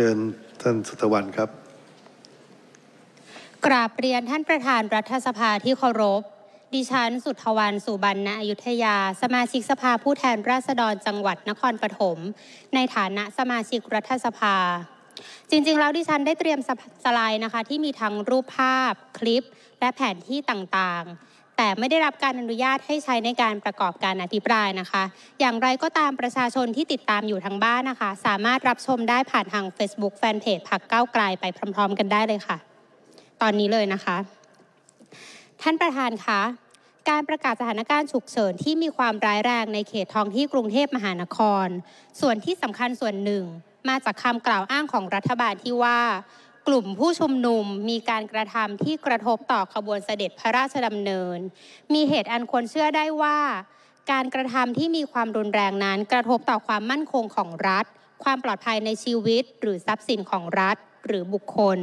ชิญท่านสุตวรรณครับ กราบเรียนท่านประธานรัฐสภาที่เคารพ ดิฉัน สุทวรรณสุบรรณ อยุธยา สมาชิกสภาผู้แทนราษฎรจังหวัดนครปฐมในฐานะสมาชิกรัฐสภา จริง ๆ แล้วดิฉันได้เตรียมสไลด์นะคะ ที่มีทั้งรูปภาพคลิปและแผนที่ต่างๆแต่ไม่ได้รับการอนุญาตให้ใช้ในการประกอบการอภิปรายนะคะ อย่างไรก็ตามประชาชนที่ติดตามอยู่ทางบ้านนะคะ สามารถรับชมได้ผ่านทาง Facebook แฟนเพจพักเก้าไกลไปพร้อมๆ กันได้เลยค่ะ ตอนนี้เลยนะคะ ท่านประธานคะ การประกาศสถานการณ์ฉุกเฉินที่มีความร้ายแรงในเขตท้องที่กรุงเทพมหานคร ส่วนที่สำคัญส่วนหนึ่งมาจากคำกล่าวอ้างของรัฐบาลที่ว่ากลุ่มผู้ชุมนุมมีการกระทำที่กระทบต่อขบวนเสด็จพระราชดำเนิน มีเหตุอันควรเชื่อได้ว่า การกระทำที่มีความรุนแรงนั้น กระทบต่อความมั่นคงของรัฐ ความปลอดภัยในชีวิตหรือทรัพย์สินของรัฐหรือบุคคล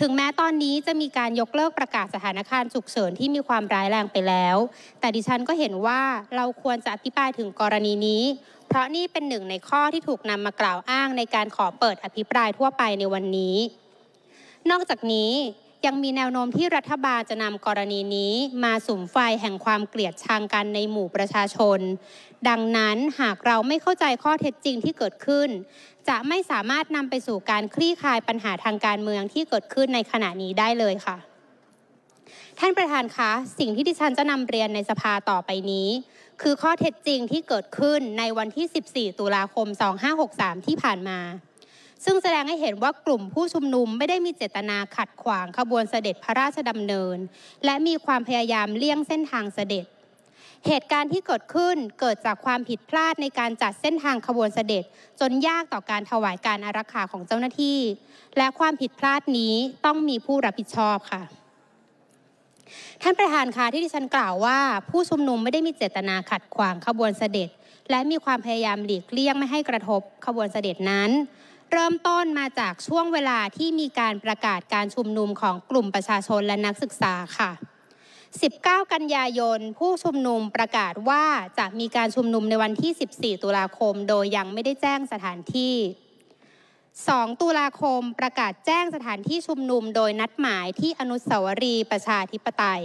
ถึงแม้ตอนนี้จะมีการยกเลิกประกาศสถานการณ์ฉุกเฉิน ที่มีความร้ายแรงไปแล้ว แต่ดิฉันก็เห็นว่าเราควรจะอภิปรายถึงกรณีนี้ เพราะนี่เป็นหนึ่งในข้อที่ถูกนำมากล่าวอ้างในการขอเปิดอภิปรายทั่วไปในวันนี้นอกจากนี้ยังมีแนวโน้มที่รัฐบาลจะนำกรณีนี้มาสุมไฟแห่งความเกลียดชังกันในหมู่ประชาชน ดังนั้นหากเราไม่เข้าใจข้อเท็จจริงที่เกิดขึ้น จะไม่สามารถนำไปสู่การคลี่คลายปัญหาทางการเมืองที่เกิดขึ้นในขณะนี้ได้เลยค่ะท่านประธานคะ สิ่งที่ดิฉันจะนำเรียนในสภาต่อไปนี้ คือข้อเท็จจริงที่เกิดขึ้นในวันที่ 14 ตุลาคม 2563ที่ผ่านมาซึ่งแสดงให้เห็นว่ากลุ่มผู้ชุมนุมไม่ได้มีเจตนาขัดขวางขบวนเสด็จพระราชดำเนิน และมีความพยายามเลี่ยงเส้นทางเสด็จ เหตุการณ์ที่เกิดขึ้นเกิดจากความผิดพลาดในการจัดเส้นทางขบวนเสด็จ จนยากต่อการถวายการอารักขาของเจ้าหน้าที่ และความผิดพลาดนี้ต้องมีผู้รับผิดชอบค่ะ ท่านประธานคะที่ดิฉันกล่าวว่า ผู้ชุมนุมไม่ได้มีเจตนาขัดขวางขบวนเสด็จ และมีความพยายามหลีกเลี่ยงไม่ให้กระทบ ขบวนเสด็จนั้นเริ่มต้นมาจากช่วงเวลาที่มีการประกาศการชุมนุมของกลุ่มประชาชนและนักศึกษาค่ะ 19 กันยายนผู้ชุมนุมประกาศว่าจะมีการชุมนุมในวันที่ 14 ตุลาคม โดยยังไม่ได้แจ้งสถานที่ 2 ตุลาคมประกาศแจ้งสถานที่ชุมนุมโดยนัดหมายที่อนุสาวรีย์ประชาธิปไตย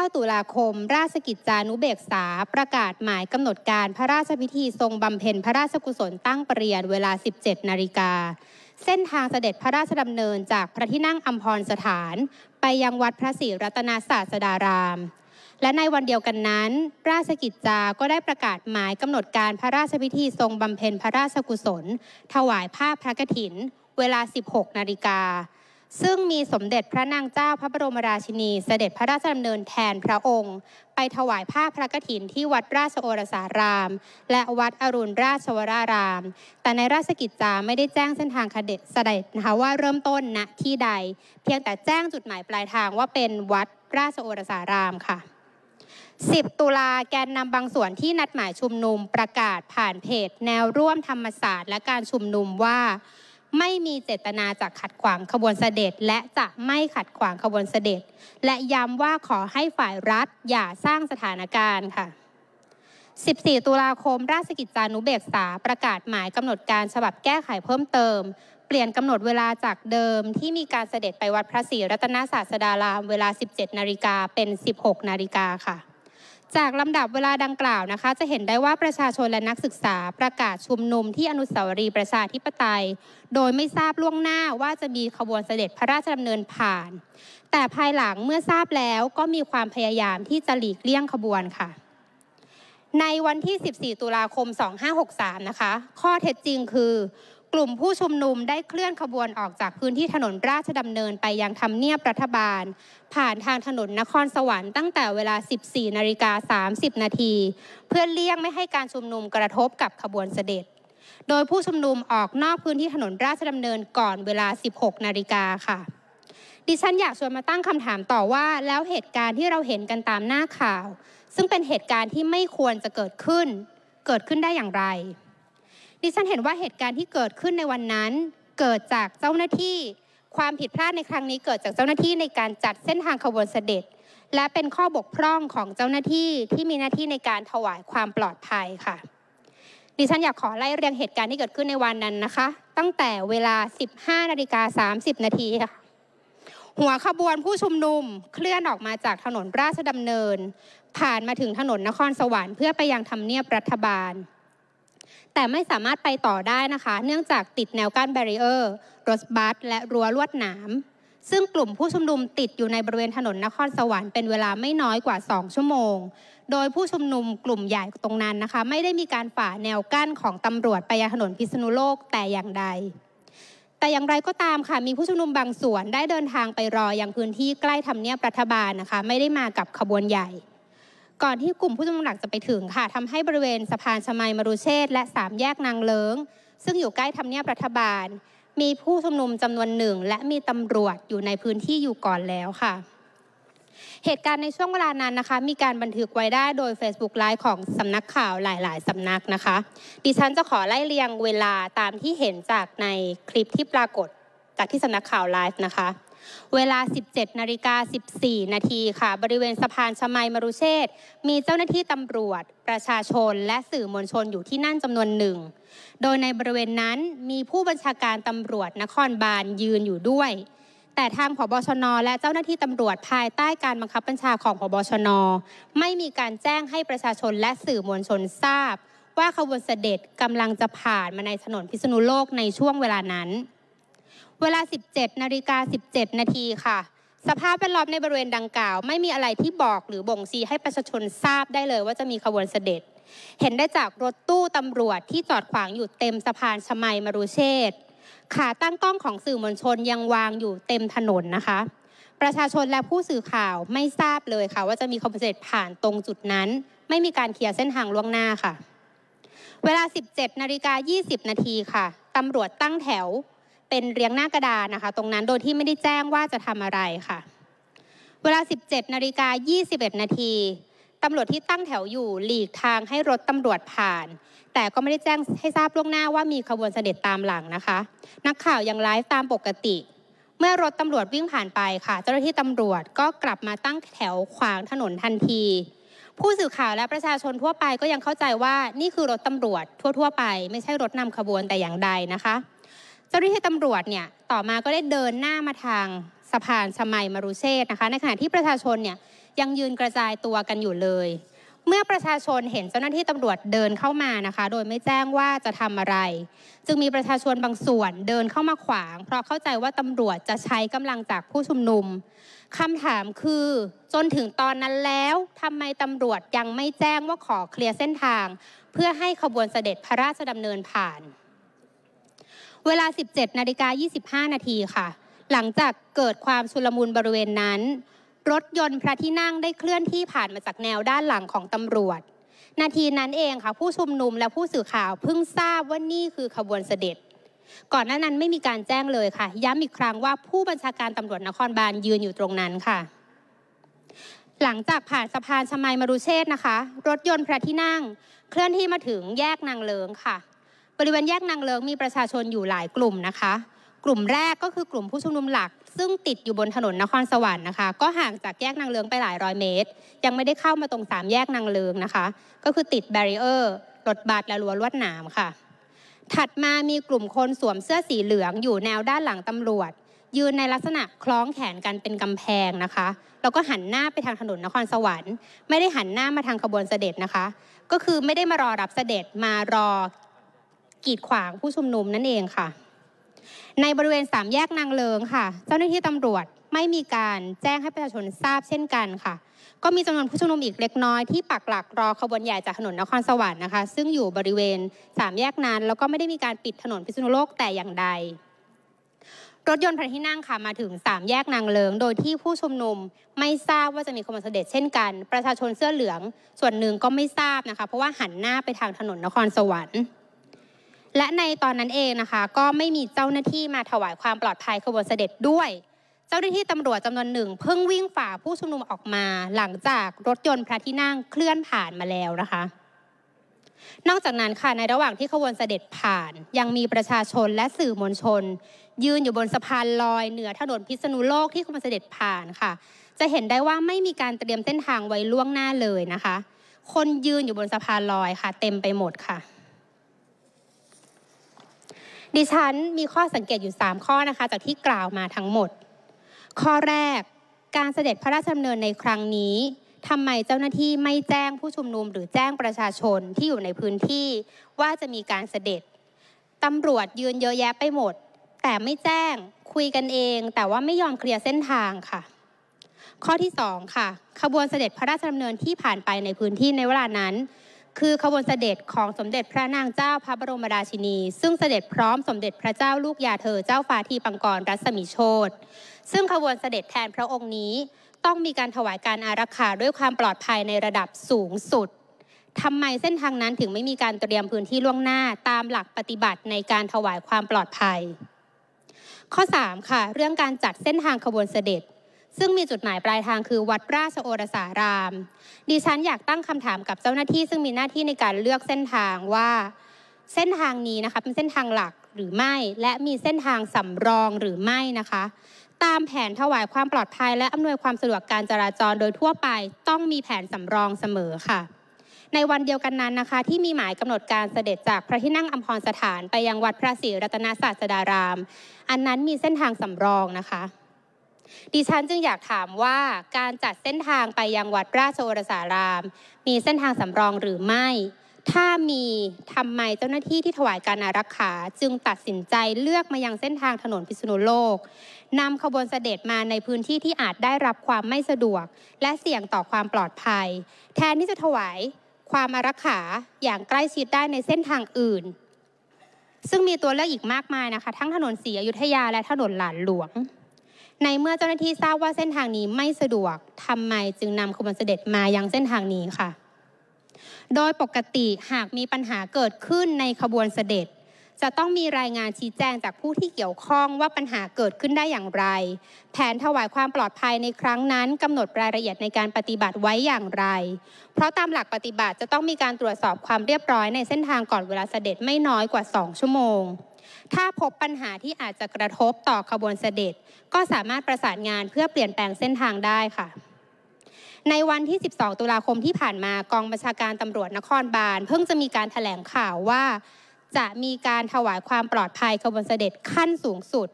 9ตุลาคมราชกิจจานุเบกษาประกาศหมายกำหนดการพระราชพิธีทรงบำเพ็ญพระราชกุศลตั้งปรริยนเวลา 17นาฬิกาเส้นทางเสด็จพระราชดำเนินจากพระที่นั่งอัมพรสถานไปยังวัดพระศรีรัตนาศาสดาราม และในวันเดียวกันนั้น ราชกิจจาก็ได้ประกาศหมายกำหนดการพระราชพิธีทรงบำเพ็ญพระราชกุศล ถวายผ้าพระกฐิน เวลา 16นาฬิกาซึ่งมีสมเด็จพระนางเจ้าพระบรมราชินี เสด็จพระราชดำเนินแทนพระองค์ ไปถวายผ้าพระกฐินที่วัดราชโอรสาราม และวัดอรุณราชวราราม แต่ในราชกิจจาไม่ได้แจ้งเส้นทางขดเสด็จนะคะว่าเริ่มต้นณนะที่ใด เพียงแต่แจ้งจุดหมายปลายทางว่าเป็นวัดราชโอรสารามค่ะ 10 ตุลาแกนนำบางส่วนที่นัดหมายชุมนุมประกาศผ่านเพจแนวร่วมธรรมศาสตร์และการชุมนุมว่าไม่มีเจตนาจะขัดขวางขบวนเสด็จ และจะไม่ขัดขวางขบวนเสด็จ และย้ำว่าขอให้ฝ่ายรัฐ อย่าสร้างสถานการณ์ค่ะ 14 ตุลาคมราชกิจจานุเบกษาประกาศหมายกำหนดการฉบับแก้ไขเพิ่มเติมเปลี่ยนกำหนดเวลาจากเดิมที่มีการเสด็จไปวัดพระศรีรัตนศาสดารามเวลา 17 นาฬิกาเป็น 16 นาฬิกาค่ะจากลำดับเวลาดังกล่าวนะคะ จะเห็นได้ว่าประชาชนและนักศึกษาประกาศชุมนุมที่อนุสาวรีย์ประชาธิปไตย โดยไม่ทราบล่วงหน้าว่าจะมีขบวนเสด็จพระราชดำเนินผ่าน แต่ภายหลังเมื่อทราบแล้วก็มีความพยายามที่จะหลีกเลี่ยงขบวนค่ะ ในวันที่ 14ตุลาคม2563นะคะข้อเท็จจริงคือลุ่มผู้ชุมนุมได้เคลื่อนขบวนออกจากพื้นที่ถนนราชดำเนินไปยังทำเนียบรัฐบาล ผ่านทางถนนนครสวรรค์ตั้งแต่เวลา 14 นาฬิกา 30 นาทีเพื่อเลี่ยงไม่ให้การชุมนุมกระทบกับขบวนเสด็จ โดยผู้ชุมนุมออกนอกพื้นที่ถนนราชดำเนินก่อนเวลา 16 นาฬิกาค่ะ ดิฉันอยากชวนมาตั้งคำถามต่อว่า แล้วเหตุการณ์ที่เราเห็นกันตามหน้าข่าว ซึ่งเป็นเหตุการณ์ที่ไม่ควรจะเกิดขึ้น เกิดขึ้นได้อย่างไรดิฉันเห็นว่าเหตุการณ์ที่เกิดขึ้นในวันนั้น เกิดจากเจ้าหน้าที่ ความผิดพลาดในครั้งนี้เกิดจากเจ้าหน้าที่ในการจัดเส้นทางขบวนเสด็จ และเป็นข้อบกพร่องของเจ้าหน้าที่ที่มีหน้าที่ในการถวายความปลอดภัยค่ะ ดิฉันอยากขอไล่เรียงเหตุการณ์ที่เกิดขึ้นในวันนั้นนะคะ ตั้งแต่เวลา 15นาฬิกา30นาทีค่ะหัวขบวนผู้ชุมนุมเคลื่อนออกมาจากถนนราชดำเนิน ผ่านมาถึงถนนนครสวรรค์เพื่อไปยังทำเนียบรัฐบาลแต่ไม่สามารถไปต่อได้นะคะ เนื่องจากติดแนวกั้นแบรีเออร์รถบัสและรั้วลวดหนามซึ่งกลุ่มผู้ชุมนุมติดอยู่ในบริเวณถนนนครสวรรค์เป็นเวลาไม่น้อยกว่า 2 ชั่วโมง โดยผู้ชุมนุมกลุ่มใหญ่ตรงนั้นนะคะ ไม่ได้มีการฝ่าแนวกั้นของตำรวจไปยังถนนพิษณุโลกแต่อย่างใด แต่อย่างไรก็ตามค่ะมีผู้ชุมนุมบางส่วนได้เดินทางไปรออยังพื้นที่ใกล้ทำเนียบรัฐบาลนะคะไม่ได้มากับขบวนใหญ่ก่อนที่กลุ่มผู้ชุมนุมหลักจะไปถึงค่ะทำให้บริเวณสะพานชมัยมรุเชษและสามแยกนางเลิงซึ่งอยู่ใกล้ทำเนียบรัฐบาล มีผู้ชุมนุมจำนวนหนึ่งและมีตำรวจอยู่ในพื้นที่อยู่ก่อนแล้วค่ะ เหตุการณ์ในช่วงเวลานั้นนะคะ มีการบันทึกไว้ได้โดย Facebook ไลฟ์ของสำนักข่าวหลายๆสำนักนะคะ ดิฉันจะขอไล่เรียงเวลาตามที่เห็นจากในคลิปที่ปรากฏจากที่สำนักข่าวไลฟ์นะคะเวลา 17 นาฬิกา 14 นาทีค่ะ บริเวณสะพานชมัยมรุเชษมีเจ้าหน้าที่ ตำรวจ ประชาชน และสื่อมวลชนอยู่ที่นั่นจำนวนหนึ่ง โดยในบริเวณนั้นมีผู้บัญชาการ ตำรวจนครบาลยืนอยู่ด้วย แต่ทางผบชน และเจ้าหน้าที่ ตำรวจภายใต้การบังคับบัญชาของผบชน ไม่มีการแจ้งให้ประชาชนและสื่อมวลชนทราบ ว่าขบวนเสด็จกำลังจะผ่านมาในถนนพิษณุโลกในช่วงเวลานั้นเวลา 17 นาฬิกา 17 นาทีค่ะ สภาพแวดล้อมในบริเวณดังกล่าว ไม่มีอะไรที่บอกหรือบ่งชี้ให้ประชาชนทราบได้เลย ว่าจะมีขบวนเสด็จ เห็นได้จากรถตู้ตำรวจที่จอดขวางอยู่เต็มสะพานชมัยมรุเชษขาตั้งกล้องของสื่อมวลชนยังวางอยู่เต็มถนนนะคะ ประชาชนและผู้สื่อข่าวไม่ทราบเลยค่ะ ว่าจะมีขบวนเสด็จผ่านตรงจุดนั้น ไม่มีการเคลียร์เส้นทางล่วงหน้าค่ะ เวลา 17 นาฬิกา 20 นาทีค่ะ ตำรวจตั้งแถวเป็นเรียงหน้ากระดานนะคะ ตรงนั้น โดยที่ไม่ได้แจ้งว่าจะทำอะไรค่ะ เวลา 17นาฬิกา21 นาทีตำรวจที่ตั้งแถวอยู่หลีกทางให้รถตำรวจผ่าน แต่ก็ไม่ได้แจ้งให้ทราบล่วงหน้าว่ามีขบวนเสด็จตามหลังนะคะ นักข่าวยังไลฟ์ตามปกติ เมื่อรถตำรวจวิ่งผ่านไปค่ะ เจ้าหน้าที่ตำรวจก็กลับมาตั้งแถวขวางถนนทันที ผู้สื่อข่าวและประชาชนทั่วไปก็ยังเข้าใจว่านี่คือรถตำรวจทั่ว ๆไปไม่ใช่รถนำขบวนแต่อย่างใดนะคะเจ้าหน้าที่ตำรวจเนี่ยต่อมาก็ได้เดินหน้ามาทางสะพานสมัยมารุเชษนะคะในขณะที่ประชาชนเนี่ยยังยืนกระจายตัวกันอยู่เลย เมื่อประชาชนเห็นเจ้าหน้าที่ตำรวจเดินเข้ามานะคะโดยไม่แจ้งว่าจะทำอะไร จึงมีประชาชนบางส่วนเดินเข้ามาขวาง เพราะเข้าใจว่าตำรวจจะใช้กำลังจากผู้ชุมนุมคำถามคือจนถึงตอนนั้นแล้วทำไมตำรวจยังไม่แจ้งว่าขอเคลียร์เส้นทาง เพื่อให้ขบวนเสด็จพระราชดำเนินผ่านเวลา 17 นาฬิกา 25 นาทีค่ะ หลังจากเกิดความชุลมุนบริเวณนั้น รถยนต์พระที่นั่งได้เคลื่อนที่ผ่านมาจากแนวด้านหลังของตำรวจ นาทีนั้นเองค่ะ ผู้ชุมนุมและผู้สื่อข่าวเพิ่งทราบว่านี่คือขบวนเสด็จ ก่อนหน้านั้นไม่มีการแจ้งเลยค่ะ ย้ำอีกครั้งว่าผู้บัญชาการตำรวจนครบาลยืนอยู่ตรงนั้นค่ะ หลังจากผ่านสะพานชมัยมรุเชษนะคะ รถยนต์พระที่นั่งเคลื่อนที่มาถึงแยกนางเลิงค่ะบริเวณแยกนางเลิงมีประชาชนอยู่หลายกลุ่มนะคะ กลุ่มแรกก็คือกลุ่มผู้ชุมนุมหลัก ซึ่งติดอยู่บนถนนนครสวรรค์นะคะก็ห่างจากแยกนางเลิงไปหลายร้อยเมตร ยังไม่ได้เข้ามาตรงสามแยกนางเลิงนะคะก็คือติดแบรีเออร์รถบัสและรั้วลวดหนามค่ะ ถัดมามีกลุ่มคนสวมเสื้อสีเหลือง อยู่แนวด้านหลังตำรวจ ยืนในลักษณะคล้องแขนกันเป็นกำแพงนะคะแล้วก็หันหน้าไปทางถนนนครสวรรค์ ไม่ได้หันหน้ามาทางขบวนเสด็จนะคะ ก็คือไม่ได้มารอรับเสด็จมารอกีดขวางผู้ชุมนุมนั่นเองค่ะ ในบริเวณสามแยกนางเลิงค่ะ เจ้าหน้าที่ตำรวจไม่มีการแจ้งให้ประชาชนทราบเช่นกันค่ะ ก็มีจำนวนผู้ชุมนุมอีกเล็กน้อยที่ปักหลักรอขบวนใหญ่จากถนนนครสวรรค์นะคะ ซึ่งอยู่บริเวณสามแยกนั้น แล้วก็ไม่ได้มีการปิดถนนพิษณุโลกแต่อย่างใด รถยนต์พระที่นั่งค่ะมาถึงสามแยกนางเลิงโดยที่ผู้ชุมนุมไม่ทราบว่าจะมีขบวนเสด็จเช่นกัน ประชาชนเสื้อเหลืองส่วนหนึ่งก็ไม่ทราบนะคะ เพราะว่าหันหน้าไปทางถนนนครสวรรค์และในตอนนั้นเองนะคะก็ไม่มีเจ้าหน้าที่มาถวายความปลอดภัยขบวนเสด็จด้วย เจ้าหน้าที่ตำรวจจำนวนหนึ่งเพิ่งวิ่งฝ่าผู้ชุมนุมออกมา หลังจากรถยนต์พระที่นั่งเคลื่อนผ่านมาแล้วนะคะ นอกจากนั้นค่ะในระหว่างที่ขบวนเสด็จผ่าน ยังมีประชาชนและสื่อมวลชน ยืนอยู่บนสะพานลอย เหนือถนนพิษณุโลกที่ขบวนเสด็จผ่านค่ะ จะเห็นได้ว่าไม่มีการเตรียมเส้นทางไว้ล่วงหน้าเลยนะคะ คนยืนอยู่บนสะพานลอยค่ะ เต็มไปหมดค่ะดิฉันมีข้อสังเกตอยู่ 3 ข้อนะคะ จากที่กล่าวมาทั้งหมด ข้อแรก การเสด็จพระราชดำเนินในครั้งนี้ทำไมเจ้าหน้าที่ไม่แจ้งผู้ชุมนุม หรือแจ้งประชาชนที่อยู่ในพื้นที่ ว่าจะมีการเสด็จตำรวจยืนเยอะแยะไปหมด แต่ไม่แจ้งคุยกันเอง แต่ว่าไม่ยอมเคลียร์เส้นทางค่ะ ข้อที่2ค่ะขบวนเสด็จพระราชดำเนินที่ผ่านไปในพื้นที่ในเวลานั้นคือขบวนเสด็จของสมเด็จพระนางเจ้าพระบรมราชินี ซึ่งเสด็จพร้อมสมเด็จพระเจ้าลูกยาเธอเจ้าฟ้าทีปังกรรัศมีโชตซึ่งขบวนเสด็จแทนพระองค์นี้ ต้องมีการถวายการอารักขาด้วยความปลอดภัยในระดับสูงสุดทำไมเส้นทางนั้นถึงไม่มีการเตรียมพื้นที่ล่วงหน้าตามหลักปฏิบัติในการถวายความปลอดภัย ข้อ3ค่ะ เรื่องการจัดเส้นทางขบวนเสด็จซึ่งมีจุดหมายปลายทางคือวัดราชโอรสาราม ดิฉันอยากตั้งคำถามกับเจ้าหน้าที่ ซึ่งมีหน้าที่ในการเลือกเส้นทางว่า เส้นทางนี้นะคะเป็นเส้นทางหลักหรือไม่ และมีเส้นทางสำรองหรือไม่นะคะ ตามแผนถวายความปลอดภัยและอำนวยความสะดวกการจราจรโดยทั่วไปต้องมีแผนสำรองเสมอค่ะ ในวันเดียวกันนั้นนะคะ ที่มีหมายกำหนดการเสด็จจากพระที่นั่งอัมพรสถานไปยังวัดพระศรีรัตนศาสดาราม อันนั้นมีเส้นทางสำรองนะคะดิฉันจึงอยากถามว่าการจัดเส้นทางไปยังวัดราชโอรสาราม มีเส้นทางสำรองหรือไม่ ถ้ามีทำไมเจ้าหน้าที่ที่ถวายการอารักขาจึงตัดสินใจเลือกมายังเส้นทางถนนพิษณุโลก นำขบวนเสด็จมาในพื้นที่ที่อาจได้รับความไม่สะดวกและเสี่ยงต่อความปลอดภัย แทนที่จะถวายความอารักขาอย่างใกล้ชิดได้ในเส้นทางอื่น ซึ่งมีตัวเลือกอีกมากมายนะคะทั้งถนนสีอยุธยาและถนนหลานหลวงในเมื่อเจ้าหน้าที่ทราบว่าเส้นทางนี้ไม่สะดวก ทำไมจึงนำขบวนเสด็จมายังเส้นทางนี้ค่ะ โดยปกติหากมีปัญหาเกิดขึ้นในขบวนเสด็จ จะต้องมีรายงานชี้แจงจากผู้ที่เกี่ยวข้องว่าปัญหาเกิดขึ้นได้อย่างไร แผนถวายความปลอดภัยในครั้งนั้นกำหนดรายละเอียดในการปฏิบัติไว้อย่างไร เพราะตามหลักปฏิบัติจะต้องมีการตรวจสอบความเรียบร้อยในเส้นทางก่อนเวลาเสด็จไม่น้อยกว่า 2 ชั่วโมงถ้าพบปัญหาที่อาจจะกระทบต่อขบวนเสด็จ ก็สามารถประสานงานเพื่อเปลี่ยนแปลงเส้นทางได้ค่ะ ในวันที่ 12 ตุลาคมที่ผ่านมากองบัญชาการตำรวจนครบาลเพิ่งจะมีการถแถลงข่าวว่า จะมีการถวายความปลอดภัยขบวนเสด็จขั้นสูงสุด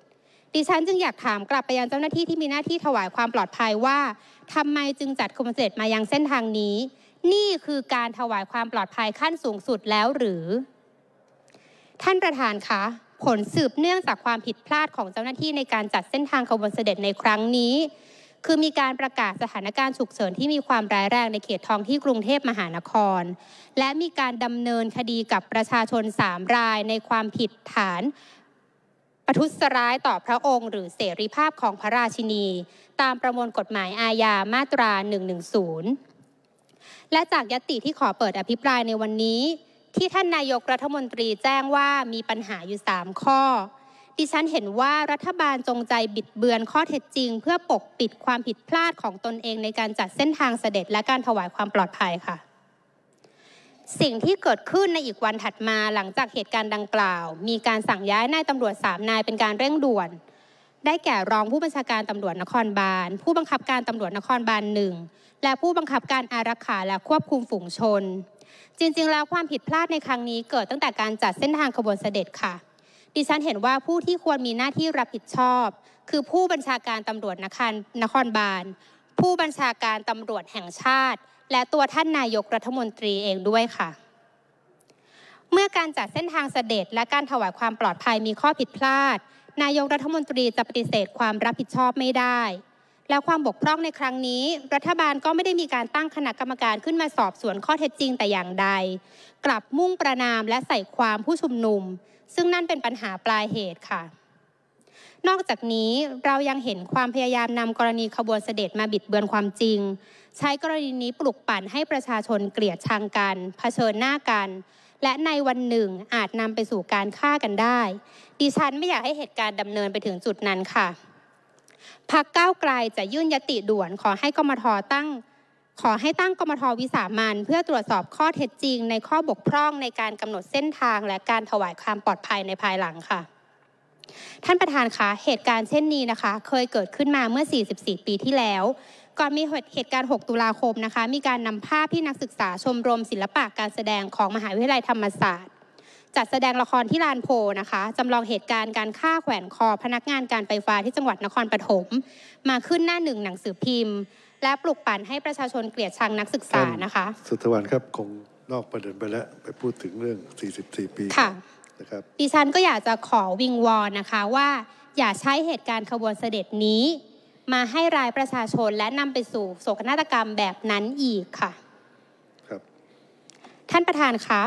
ดิฉันจึงอยากถามกลับไปยังเจ้าหน้าที่ที่มีหน้าที่ถวายความปลอดภัยว่า ทำไมจึงจัดขบวนเสด็จมายังเส้นทางนี้ นี่คือการถวายความปลอดภัยขั้นสูงสุดแล้วหรือ ท่านประธานคะผลสืบเนื่องจากความผิดพลาดของเจ้าหน้าที่ในการจัดเส้นทางขบวนเสด็จในครั้งนี้ คือมีการประกาศสถานการณ์ ฉุกเฉินที่มีความร้ายแรงในเขตท้องที่กรุงเทพมหานคร และมีการดำเนินคดีกับประชาชน 3 รายในความผิดฐาน ประทุษร้ายต่อพระองค์ หรือเสรีภาพของพระราชินี ตามประมวลกฎหมายอาญามาตรา 110 และจากยติที่ขอเปิดอภิปรายในวันนี้ที่ท่านนายกรัฐมนตรีแจ้งว่ามีปัญหาอยู่ 3 ข้อ ดิฉันเห็นว่ารัฐบาลจงใจบิดเบือนข้อเท็จจริง เพื่อปกปิดความผิดพลาดของตนเองในการจัดเส้นทางเสด็จและการถวายความปลอดภัยค่ะ สิ่งที่เกิดขึ้นในอีกวันถัดมาหลังจากเหตุการณ์ดังกล่าว มีการสั่งย้ายนายตำรวจสามนายเป็นการเร่งด่วน ได้แก่รองผู้บัญชาการตำรวจนครบาล ผู้บังคับการตำรวจนครบาลหนึ่ง และผู้บังคับการอารักขาและควบคุมฝูงชนจริงๆ แล้วความผิดพลาดในครั้งนี้เกิดตั้งแต่การจัดเส้นทางขบวนเสด็จค่ะ ดิฉันเห็นว่าผู้ที่ควรมีหน้าที่รับผิดชอบ คือผู้บัญชาการตำรวจนครนครบาล ผู้บัญชาการตำรวจแห่งชาติ และตัวท่านนายกรัฐมนตรีเองด้วยค่ะ เมื่อการจัดเส้นทางเสด็จ และการถวายความปลอดภัยมีข้อผิดพลาด นายกรัฐมนตรีจะปฏิเสธความรับผิดชอบไม่ได้แล้วความบกพร่องในครั้งนี้ รัฐบาลก็ไม่ได้มีการตั้งคณะกรรมการขึ้นมาสอบสวนข้อเท็จจริงแต่อย่างใด กลับมุ่งประนามและใส่ความผู้ชุมนุม ซึ่งนั่นเป็นปัญหาปลายเหตุค่ะ นอกจากนี้เรายังเห็นความพยายามนำกรณีขบวนเสด็จมาบิดเบือนความจริง ใช้กรณีนี้ปลุกปั่นให้ประชาชนเกลียดชังกันเผชิญหน้ากัน และในวันหนึ่งอาจนำไปสู่การฆ่ากันได้ ดิฉันไม่อยากให้เหตุการณ์ดำเนินไปถึงจุดนั้นค่ะพักเก้าไกลจะยื่นยติด่วนขอให้กมทตั้ง ขอให้ตั้งกมทวิสามันเพื่อตรวจสอบข้อเท็จจริง ในข้อบกพร่องในการกำหนดเส้นทาง และการถวายความปลอดภัยในภายหลังค่ะ ท่านประธานคะเหตุการณ์เช่นนี้นะคะ เคยเกิดขึ้นมาเมื่อ 44 ปีที่แล้วก่อนมีเหตุการณ์ 6 ตุลาคมนะคะ มีการนำภาพที่นักศึกษาชมรมศิลปะการแสดงของมหาวิทยาลัยธรรมศาสตร์จัดแสดงละครที่ลานโพนะคะจำลองเหตุการณ์การฆ่าแขวนคอ พนักงานการไฟฟ้าที่จังหวัดนครปฐมมาขึ้นหน้าหนึ่งหนังสือพิมพ์ และปลุกปั่นให้ประชาชนเกลียดชังนักศึกษานะคะ สุทวันครับคงนอกประเด็นไปแล้วไปพูดถึงเรื่อง 44 ปี ค่ะนะครับดิฉันก็อยากจะขอวิงวอนนะคะว่า อย่าใช้เหตุการณ์ขบวนเสด็จนี้ มาให้รายประชาชนและนำไปสู่โศกนาฏกรรมแบบนั้นอีกค่ะครับท่านประธานคะ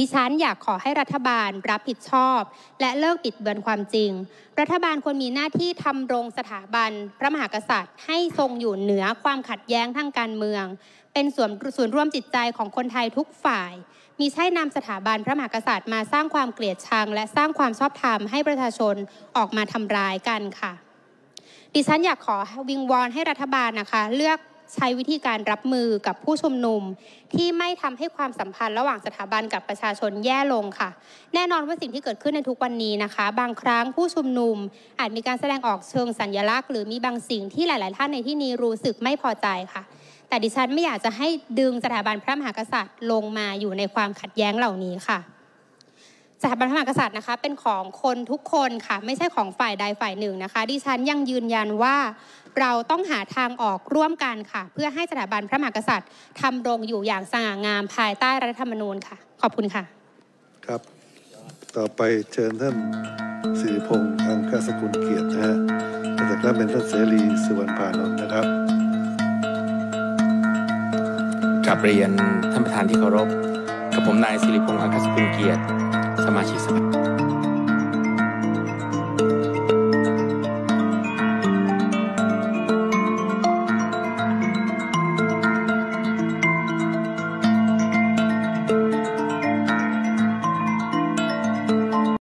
ดิฉันอยากขอให้รัฐบาลรับผิดชอบ และเลิกปิดเบือนความจริง รัฐบาลควรมีหน้าที่ทำรงสถาบันพระมหากษัตริย์ ให้ทรงอยู่เหนือความขัดแย้งทางการเมือง เป็นส่วนส่วนร่วมจิตใจของคนไทยทุกฝ่าย มีใช่นำสถาบันพระมหากษัตริย์มา สร้างความเกลียดชัง และสร้างความชอบธรรมให้ประชาชนออกมาทำร้ายกันค่ะ ดิฉันอยากขอวิงวอนให้รัฐบาลนะคะเลือกใช้วิธีการรับมือกับผู้ชุมนุม ที่ไม่ทำให้ความสัมพันธ์ระหว่างสถาบันกับประชาชนแย่ลงค่ะ แน่นอนว่าสิ่งที่เกิดขึ้นในทุกวันนี้นะคะ บางครั้งผู้ชุมนุม อาจมีการแสดงออกเชิงสัญญลักษณ์หรือมีบางสิ่งที่หลาย ๆ ท่านในที่นี้รู้สึกไม่พอใจค่ะ แต่ดิฉันไม่อยากจะให้ดึงสถาบันพระมหากษัตริย์ลงมาอยู่ในความขัดแย้งเหล่านี้ค่ะสถาบันพระมหากษัตริย์นะคะเป็นของคนทุกคนค่ะไม่ใช่ของฝ่ายใดฝ่ายหนึ่งนะคะดิฉันยังยืนยันว่าเราต้องหาทางออกร่วมกันค่ะ เพื่อให้สถาบันพระมหากษัตริย์ทำรงอยู่อย่างสง่างามภายใต้รัฐธรรมนูญค่ะขอบคุณค่ะครับต่อไปเชิญท่านสิริพงษ์อังคสกุลเกียรตินะฮะจากนั้นเป็นท่านเสรีสุวรรณพานนท์นะครับกลับเรียนท่านประธานที่เคารพกับผมนายสิริพงษ์อังคสกุลเกียรติ三八七四。